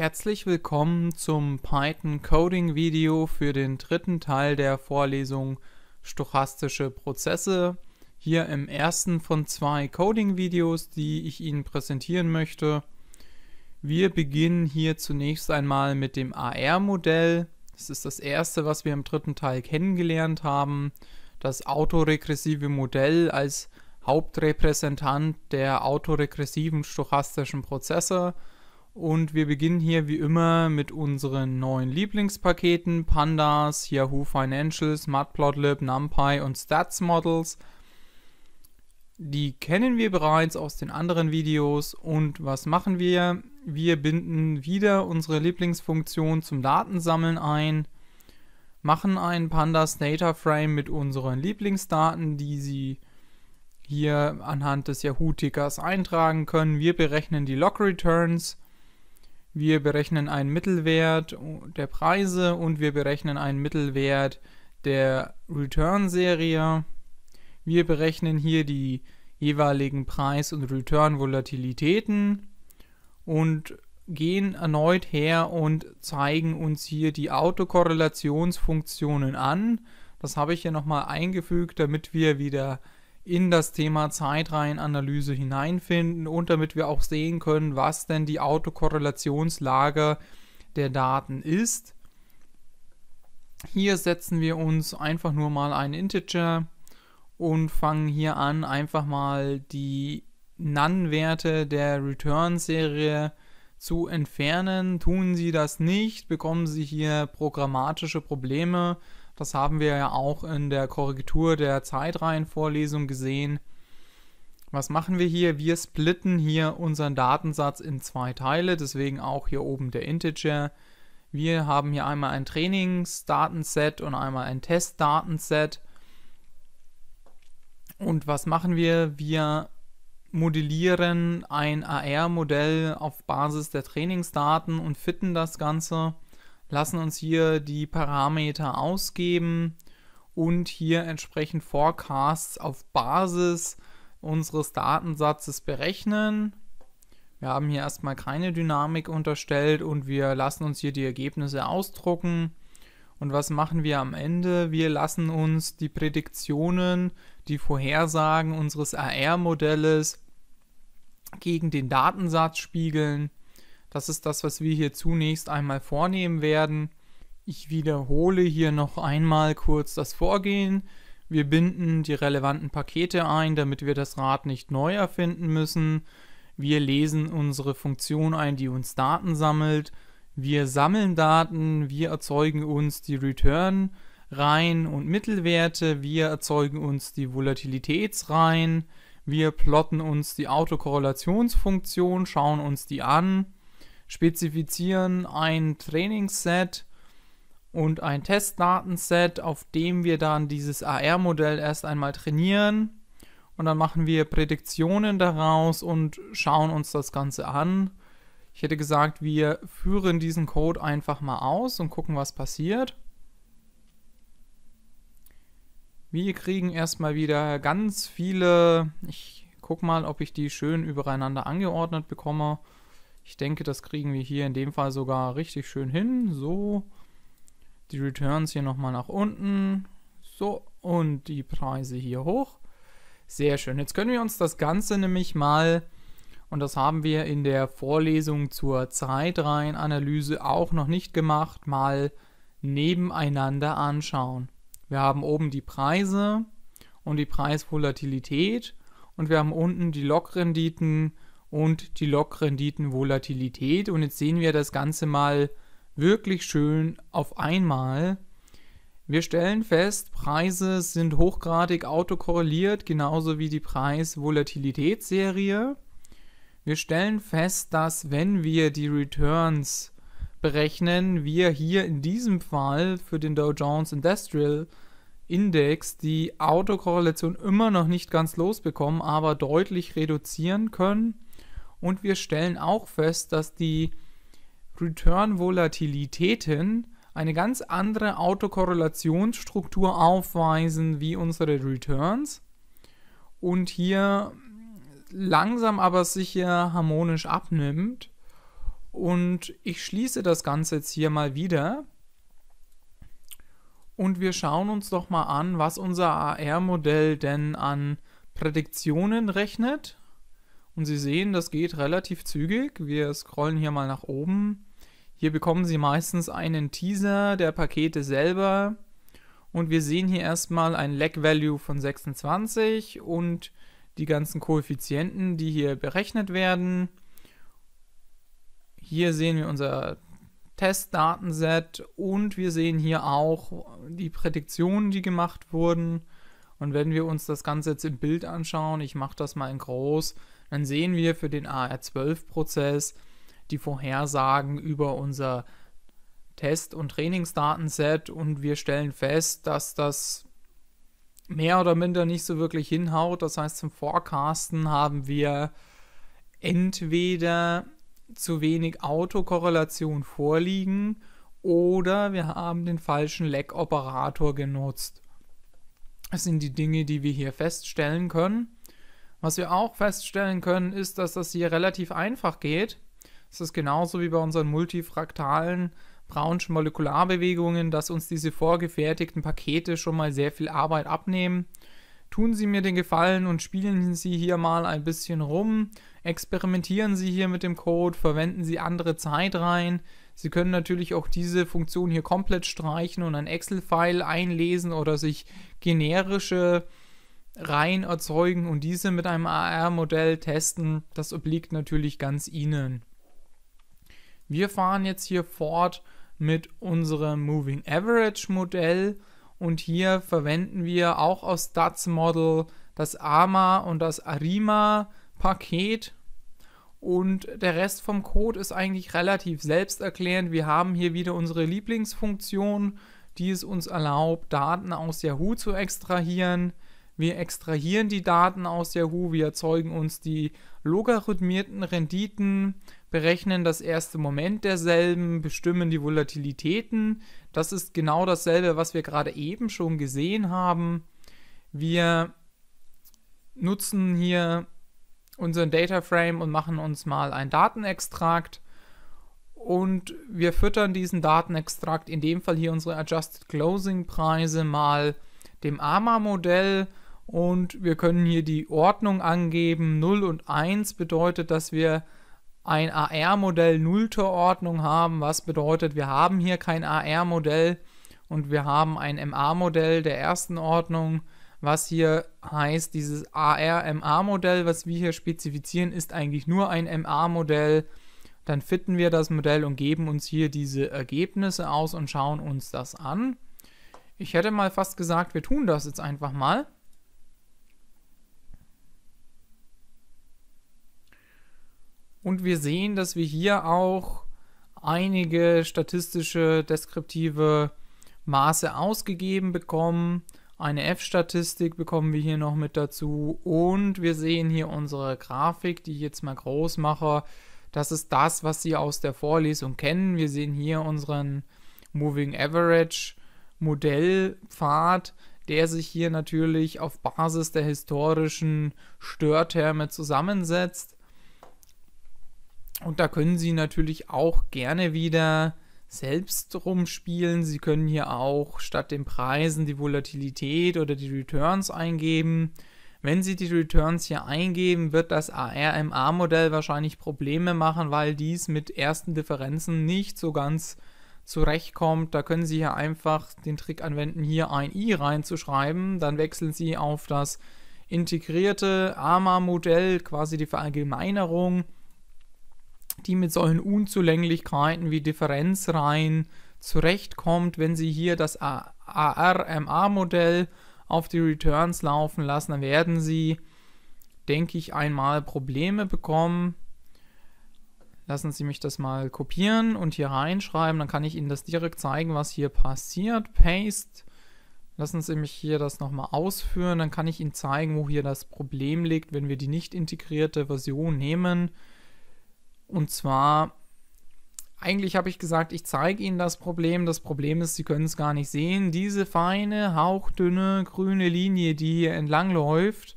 Herzlich willkommen zum Python Coding Video für den dritten Teil der Vorlesung Stochastische Prozesse. Hier im ersten von zwei Coding Videos, die ich Ihnen präsentieren möchte. Wir beginnen hier zunächst einmal mit dem AR-Modell. Das ist das erste, was wir im dritten Teil kennengelernt haben. Das autoregressive Modell als Hauptrepräsentant der autoregressiven stochastischen Prozesse. Und wir beginnen hier wie immer mit unseren neuen Lieblingspaketen, Pandas, Yahoo Financials, Matplotlib, NumPy und Stats Models. Die kennen wir bereits aus den anderen Videos und was machen wir? Wir binden wieder unsere Lieblingsfunktion zum Datensammeln ein, machen einen Pandas Data Frame mit unseren Lieblingsdaten, die sie hier anhand des Yahoo-Tickers eintragen können. Wir berechnen die Log Returns wir berechnen einen Mittelwert der Preise und wir berechnen einen Mittelwert der Return-Serie. Wir berechnen hier die jeweiligen Preis- und Return-Volatilitäten und gehen erneut her und zeigen uns hier die Autokorrelationsfunktionen an. Das habe ich hier nochmal eingefügt, damit wir wieder in das Thema Zeitreihenanalyse hineinfinden und damit wir auch sehen können, was denn die Autokorrelationslage der Daten ist. Hier setzen wir uns einfach nur mal ein Integer und fangen hier an, einfach mal die None-Werte der Return-Serie zu entfernen. Tun Sie das nicht, bekommen Sie hier programmatische Probleme. Das haben wir ja auch in der Korrektur der Zeitreihenvorlesung gesehen. Was machen wir hier? Wir splitten hier unseren Datensatz in zwei Teile, deswegen auch hier oben der Integer. Wir haben hier einmal ein Trainingsdatenset und einmal ein Testdatenset. Und was machen wir? Wir modellieren ein AR-Modell auf Basis der Trainingsdaten und fitten das Ganze lassen uns hier die Parameter ausgeben und hier entsprechend Forecasts auf Basis unseres Datensatzes berechnen. Wir haben hier erstmal keine Dynamik unterstellt und wir lassen uns hier die Ergebnisse ausdrucken. Und was machen wir am Ende? Wir lassen uns die Prädiktionen, die Vorhersagen unseres AR-Modells gegen den Datensatz spiegeln das ist das, was wir hier zunächst einmal vornehmen werden. Ich wiederhole hier noch einmal kurz das Vorgehen. Wir binden die relevanten Pakete ein, damit wir das Rad nicht neu erfinden müssen. Wir lesen unsere Funktion ein, die uns Daten sammelt. Wir sammeln Daten, wir erzeugen uns die Return Reihen und Mittelwerte, wir erzeugen uns die Volatilitätsreihen, wir plotten uns die Autokorrelationsfunktion, schauen uns die an spezifizieren ein Trainingsset und ein Testdatenset, auf dem wir dann dieses AR-Modell erst einmal trainieren. Und dann machen wir Prädiktionen daraus und schauen uns das Ganze an. Ich hätte gesagt, wir führen diesen Code einfach mal aus und gucken, was passiert. Wir kriegen erstmal wieder ganz viele, ich gucke mal, ob ich die schön übereinander angeordnet bekomme. Ich denke, das kriegen wir hier in dem Fall sogar richtig schön hin. So, die Returns hier nochmal nach unten. So, und die Preise hier hoch. Sehr schön. Jetzt können wir uns das Ganze nämlich mal, und das haben wir in der Vorlesung zur Zeitreihenanalyse auch noch nicht gemacht, mal nebeneinander anschauen. Wir haben oben die Preise und die Preisvolatilität und wir haben unten die Log-Renditen und die Log-Renditen-Volatilität. Und jetzt sehen wir das Ganze mal wirklich schön auf einmal. Wir stellen fest, Preise sind hochgradig autokorreliert, genauso wie die Preis-Volatilitätsserie. Wir stellen fest, dass wenn wir die Returns berechnen, wir hier in diesem Fall für den Dow Jones Industrial Index die Autokorrelation immer noch nicht ganz losbekommen, aber deutlich reduzieren können. Und wir stellen auch fest, dass die Return-Volatilitäten eine ganz andere Autokorrelationsstruktur aufweisen wie unsere Returns und hier langsam aber sicher harmonisch abnimmt. Und ich schließe das Ganze jetzt hier mal wieder. Und wir schauen uns doch mal an, was unser AR-Modell denn an Prädiktionen rechnet. Und Sie sehen, das geht relativ zügig. Wir scrollen hier mal nach oben. Hier bekommen Sie meistens einen Teaser der Pakete selber. Und wir sehen hier erstmal ein Lag Value von 26 und die ganzen Koeffizienten, die hier berechnet werden. Hier sehen wir unser Testdatenset und wir sehen hier auch die Prädiktionen, die gemacht wurden. Und wenn wir uns das Ganze jetzt im Bild anschauen, ich mache das mal in groß, dann sehen wir für den AR12-Prozess die Vorhersagen über unser Test- und Trainingsdatenset und wir stellen fest, dass das mehr oder minder nicht so wirklich hinhaut. Das heißt, zum Forecasten haben wir entweder zu wenig Autokorrelation vorliegen oder wir haben den falschen Leck-Operator genutzt. Das sind die Dinge, die wir hier feststellen können. Was wir auch feststellen können, ist, dass das hier relativ einfach geht. Es ist genauso wie bei unseren multifraktalen Brownschen Molekularbewegungen, dass uns diese vorgefertigten Pakete schon mal sehr viel Arbeit abnehmen. Tun Sie mir den Gefallen und spielen Sie hier mal ein bisschen rum, experimentieren Sie hier mit dem Code, verwenden Sie andere Zeit rein. Sie können natürlich auch diese Funktion hier komplett streichen und ein Excel-File einlesen oder sich generische rein erzeugen und diese mit einem AR-Modell testen, das obliegt natürlich ganz Ihnen. Wir fahren jetzt hier fort mit unserem Moving Average Modell und hier verwenden wir auch aus Stats Model das AMA und das ARIMA Paket und der Rest vom Code ist eigentlich relativ selbsterklärend. Wir haben hier wieder unsere Lieblingsfunktion, die es uns erlaubt, Daten aus Yahoo zu extrahieren. Wir extrahieren die Daten aus Yahoo, wir erzeugen uns die logarithmierten Renditen, berechnen das erste Moment derselben, bestimmen die Volatilitäten. Das ist genau dasselbe, was wir gerade eben schon gesehen haben. Wir nutzen hier unseren Data Frame und machen uns mal einen Datenextrakt und wir füttern diesen Datenextrakt, in dem Fall hier unsere Adjusted Closing Preise, mal dem AMA-Modell und wir können hier die Ordnung angeben. 0 und 1 bedeutet, dass wir ein AR-Modell nullter Ordnung haben, was bedeutet, wir haben hier kein AR-Modell und wir haben ein MA-Modell der ersten Ordnung, was hier heißt, dieses AR-MA-Modell, was wir hier spezifizieren, ist eigentlich nur ein MA-Modell. Dann fitten wir das Modell und geben uns hier diese Ergebnisse aus und schauen uns das an. Ich hätte mal fast gesagt, wir tun das jetzt einfach mal. Und wir sehen, dass wir hier auch einige statistische, deskriptive Maße ausgegeben bekommen. Eine F-Statistik bekommen wir hier noch mit dazu. Und wir sehen hier unsere Grafik, die ich jetzt mal groß mache. Das ist das, was Sie aus der Vorlesung kennen. Wir sehen hier unseren Moving Average Modellpfad, der sich hier natürlich auf Basis der historischen Störterme zusammensetzt. Und da können Sie natürlich auch gerne wieder selbst rumspielen. Sie können hier auch statt den Preisen die Volatilität oder die Returns eingeben. Wenn Sie die Returns hier eingeben, wird das ARMA-Modell wahrscheinlich Probleme machen, weil dies mit ersten Differenzen nicht so ganz zurechtkommt. Da können Sie hier einfach den Trick anwenden, hier ein i reinzuschreiben. Dann wechseln Sie auf das integrierte ARMA-Modell, quasi die Verallgemeinerung die mit solchen Unzulänglichkeiten wie Differenzreihen zurechtkommt, wenn sie hier das ARMA-Modell auf die Returns laufen lassen, dann werden sie, denke ich, einmal Probleme bekommen. Lassen Sie mich das mal kopieren und hier reinschreiben, dann kann ich Ihnen das direkt zeigen, was hier passiert. Paste. Lassen Sie mich hier das nochmal ausführen, dann kann ich Ihnen zeigen, wo hier das Problem liegt, wenn wir die nicht integrierte Version nehmen. Und zwar, eigentlich habe ich gesagt, ich zeige Ihnen das Problem. Das Problem ist, Sie können es gar nicht sehen. Diese feine, hauchdünne grüne Linie, die hier entlang läuft,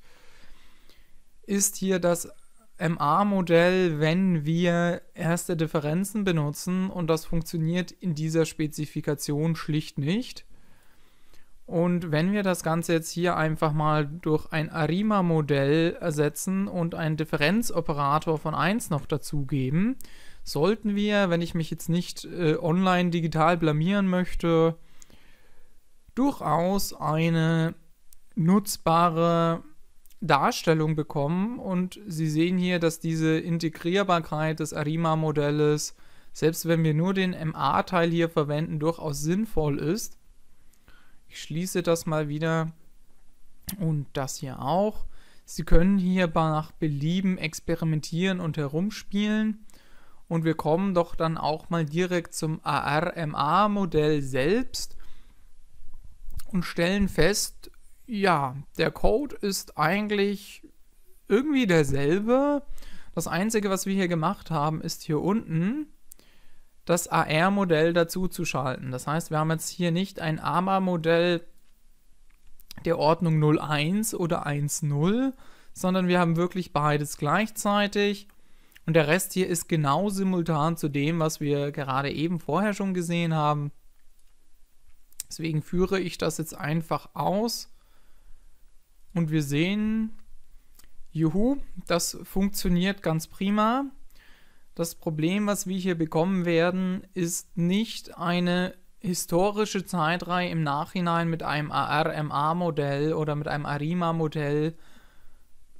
ist hier das MA-Modell, wenn wir erste Differenzen benutzen und das funktioniert in dieser Spezifikation schlicht nicht. Und wenn wir das Ganze jetzt hier einfach mal durch ein Arima-Modell ersetzen und einen Differenzoperator von 1 noch dazugeben, sollten wir, wenn ich mich jetzt nicht äh, online digital blamieren möchte, durchaus eine nutzbare Darstellung bekommen. Und Sie sehen hier, dass diese Integrierbarkeit des Arima-Modells, selbst wenn wir nur den MA-Teil hier verwenden, durchaus sinnvoll ist ich schließe das mal wieder und das hier auch. Sie können hier nach Belieben experimentieren und herumspielen. Und wir kommen doch dann auch mal direkt zum ARMA-Modell selbst und stellen fest, ja, der Code ist eigentlich irgendwie derselbe. Das Einzige, was wir hier gemacht haben, ist hier unten das AR-Modell dazu zu schalten. Das heißt, wir haben jetzt hier nicht ein AMA-Modell der Ordnung 01 oder 10, sondern wir haben wirklich beides gleichzeitig. Und der Rest hier ist genau simultan zu dem, was wir gerade eben vorher schon gesehen haben. Deswegen führe ich das jetzt einfach aus. Und wir sehen, juhu, das funktioniert ganz prima. Das Problem, was wir hier bekommen werden, ist nicht eine historische Zeitreihe im Nachhinein mit einem RMA-Modell oder mit einem ARIMA-Modell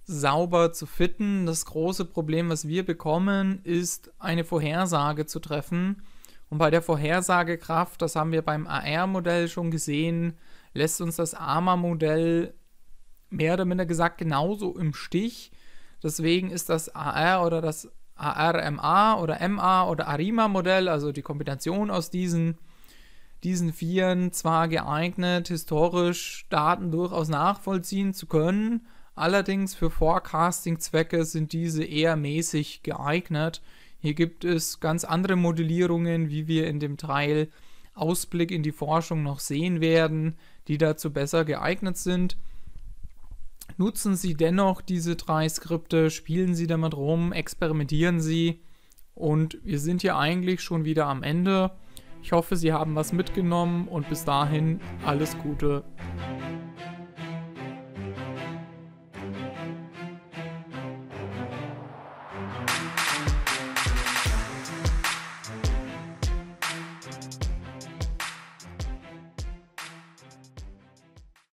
sauber zu fitten. Das große Problem, was wir bekommen, ist eine Vorhersage zu treffen. Und bei der Vorhersagekraft, das haben wir beim AR-Modell schon gesehen, lässt uns das AMA-Modell mehr oder minder gesagt genauso im Stich. Deswegen ist das AR oder das ARMA oder MA oder ARIMA-Modell, also die Kombination aus diesen, diesen Vieren, zwar geeignet, historisch Daten durchaus nachvollziehen zu können, allerdings für Forecasting-Zwecke sind diese eher mäßig geeignet. Hier gibt es ganz andere Modellierungen, wie wir in dem Teil Ausblick in die Forschung noch sehen werden, die dazu besser geeignet sind. Nutzen Sie dennoch diese drei Skripte, spielen Sie damit rum, experimentieren Sie. Und wir sind hier eigentlich schon wieder am Ende. Ich hoffe, Sie haben was mitgenommen und bis dahin alles Gute.